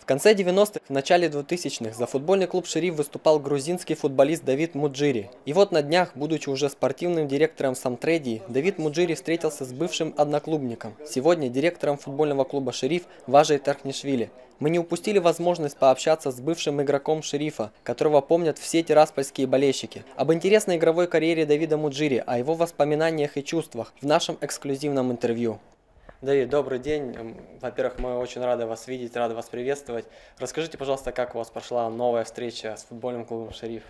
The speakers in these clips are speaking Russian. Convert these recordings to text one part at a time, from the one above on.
В конце 90-х, в начале 2000-х за футбольный клуб «Шериф» выступал грузинский футболист Давид Муджири. И вот на днях, будучи уже спортивным директором Самтредии, Давид Муджири встретился с бывшим одноклубником, сегодня директором футбольного клуба «Шериф» Важей Тархнишвили. Мы не упустили возможность пообщаться с бывшим игроком «Шерифа», которого помнят все тираспольские болельщики. Об интересной игровой карьере Давида Муджири, о его воспоминаниях и чувствах в нашем эксклюзивном интервью. Да и добрый день. Во-первых, мы очень рады вас видеть, рады вас приветствовать. Расскажите, пожалуйста, как у вас прошла новая встреча с футбольным клубом «Шериф»?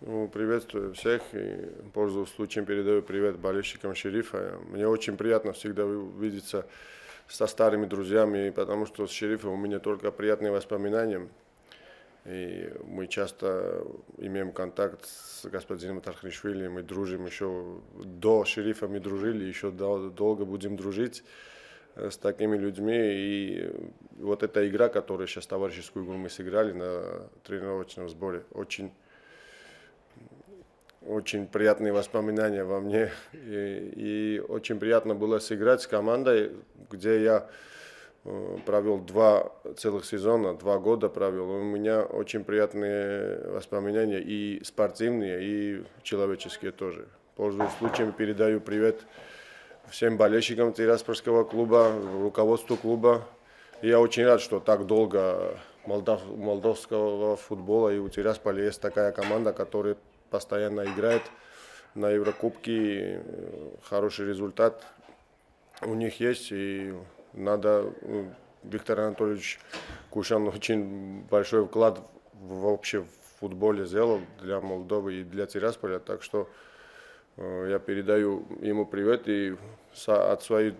Ну, приветствую всех и, пользуясь случаем, передаю привет болельщикам «Шерифа». Мне очень приятно всегда увидеться со старыми друзьями, потому что с «Шерифом» у меня только приятные воспоминания. И мы часто имеем контакт с господином Тархришвили, мы дружим еще до шерифа, мы дружили, еще долго будем дружить э, с такими людьми. И вот эта игра, которую сейчас товарищескую игру мы сыграли на тренировочном сборе, очень очень приятные воспоминания во мне. И, и очень приятно было сыграть с командой, где я Э, провел два целых сезона, два года провел. У меня очень приятные воспоминания и спортивные, и человеческие тоже. Пользуясь случаем, передаю привет всем болельщикам Тираспольского клуба, руководству клуба. Я очень рад, что так долго молдав молдавского футбола и у Тирасполя есть такая команда, которая постоянно играет на Еврокубке. Э, хороший результат у них есть и надо, ну, Виктор Анатольевич Кушан очень большой вклад в, вообще в футболе сделал для Молдовы и для Тирасполя, так что э, я передаю ему привет и от своей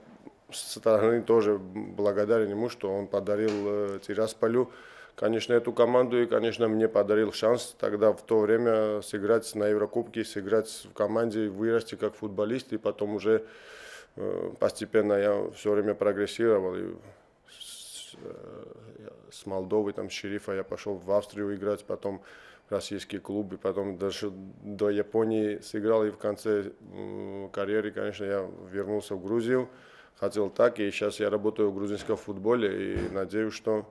стороны тоже благодарен ему, что он подарил э, Тирасполю, конечно, эту команду и, конечно, мне подарил шанс тогда в то время сыграть на Еврокубке, сыграть в команде, вырасти как футболист и потом уже Э, постепенно я все время прогрессировал. И с, э, с Молдовы, там, с Шерифа я пошел в Австрию играть, потом в российские клубы, потом даже до Японии сыграл. И в конце карьеры, конечно, я вернулся в Грузию. Хотел так, и сейчас я работаю в грузинском футболе, и надеюсь, что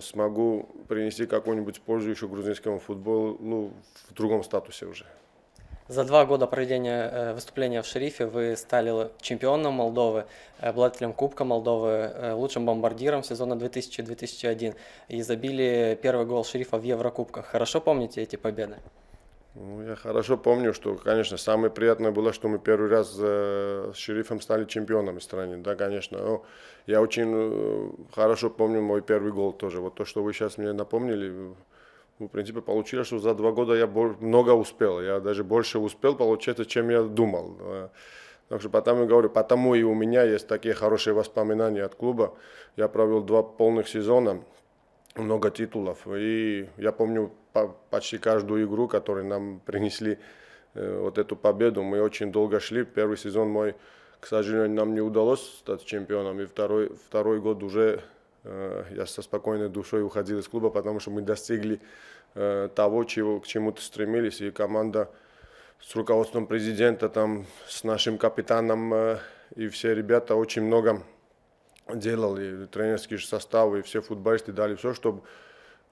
смогу принести какую-нибудь пользу еще грузинскому футболу ну в другом статусе уже. За два года проведения э, выступления в «Шерифе» вы стали чемпионом Молдовы, обладателем Кубка Молдовы, э, лучшим бомбардиром сезона 2000-2001 и забили первый гол «Шерифа» в Еврокубках. Хорошо помните эти победы? Ну, я хорошо помню, что, конечно, самое приятное было, что мы первый раз э, с шерифом стали чемпионами страны. Да, конечно. Но ну, я очень э, хорошо помню мой первый гол тоже. Вот то, что вы сейчас мне напомнили, в принципе, получилось, что за два года я много успел. Я даже больше успел, получается, чем я думал. Так что потому и говорю, потому и у меня есть такие хорошие воспоминания от клуба. Я провел два полных сезона, много титулов. И я помню почти каждую игру, которую нам принесли э, вот эту победу. Мы очень долго шли. Первый сезон мой, к сожалению, нам не удалось стать чемпионом. И второй, второй год уже Э, я со спокойной душой уходил из клуба, потому что мы достигли э, того, чего, к чему то стремились, и команда с руководством президента, там, с нашим капитаном э, и все ребята очень много делали, тренерский состав, и все футболисты дали все, чтобы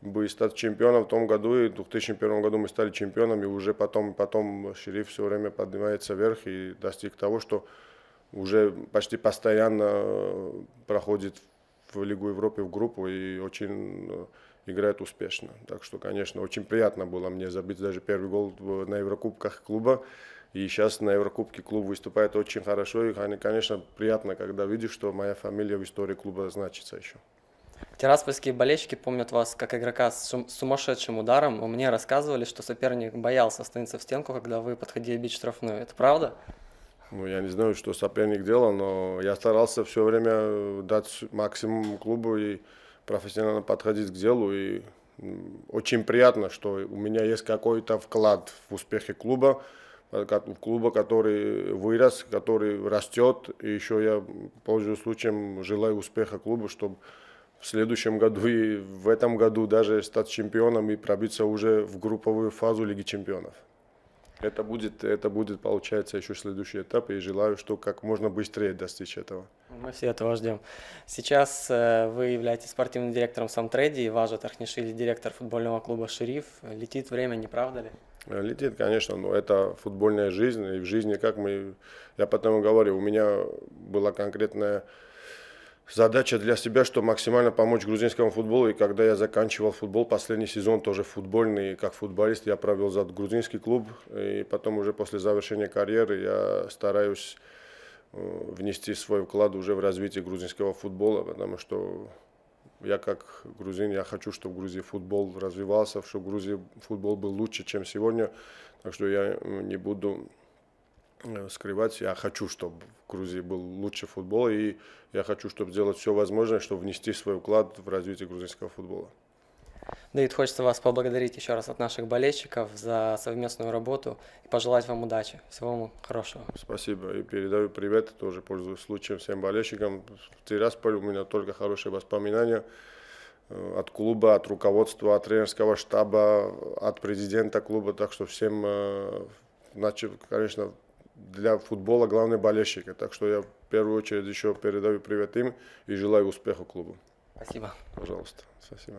бы стать чемпионом в том году, и в 2001 году мы стали чемпионами. и уже потом, потом Шериф все время поднимается вверх и достиг того, что уже почти постоянно проходит в Лигу Европы, в группу и очень э, играет успешно. Так что, конечно, очень приятно было мне забить даже первый гол на Еврокубках клуба. И сейчас на Еврокубке клуб выступает очень хорошо. И, конечно, приятно, когда видишь, что моя фамилия в истории клуба значится еще. Тираспольские болельщики помнят вас как игрока с сумасшедшим ударом. Мне рассказывали, что соперник боялся становиться в стенку, когда вы подходили бить штрафную. Это правда? Ну, я не знаю, что соперник делал, но я старался все время дать максимум клубу и профессионально подходить к делу. И очень приятно, что у меня есть какой-то вклад в успехи клуба, э, в клуба, который вырос, который растет. И еще я, пользуюсь случаем, желаю успеха клубу, чтобы в следующем году и в этом году даже стать чемпионом и пробиться уже в групповую фазу Лиги чемпионов. Это будет, это будет, получается, еще следующий этап, и желаю, что как можно быстрее достичь этого. Мы все этого ждем. Сейчас э, вы являетесь спортивным директором Самтреди, и Важа Тархнишвили, директор футбольного клуба «Шериф». Летит время, не правда ли? Э, летит, конечно, но это футбольная жизнь, и в жизни как мы... Я потом говорю, у меня была конкретная задача для себя, что максимально помочь грузинскому футболу. И когда я заканчивал футбол, последний сезон тоже футбольный, как футболист, я провел за грузинский клуб. И потом уже после завершения карьеры я стараюсь э, внести свой вклад уже в развитие грузинского футбола, потому что я как грузин, я хочу, чтобы в Грузии футбол развивался, чтобы в Грузии футбол был лучше, чем сегодня. Так что я не буду Э, скрывать. Я хочу, чтобы в Грузии был лучший футбол, и я хочу, чтобы сделать все возможное, чтобы внести свой вклад в развитие грузинского футбола. Давид, хочется вас поблагодарить еще раз от наших болельщиков за совместную работу и пожелать вам удачи. Всего вам хорошего. Спасибо. И передаю привет, тоже пользуюсь случаем всем болельщикам. В Тирасполь у меня только хорошие воспоминания э, от клуба, от руководства, от тренерского штаба, от президента клуба. Так что всем, значит, э, конечно, для футбола главные болельщики. Так что я в первую очередь еще передаю привет им и желаю успеха клубу. Спасибо. Пожалуйста, спасибо.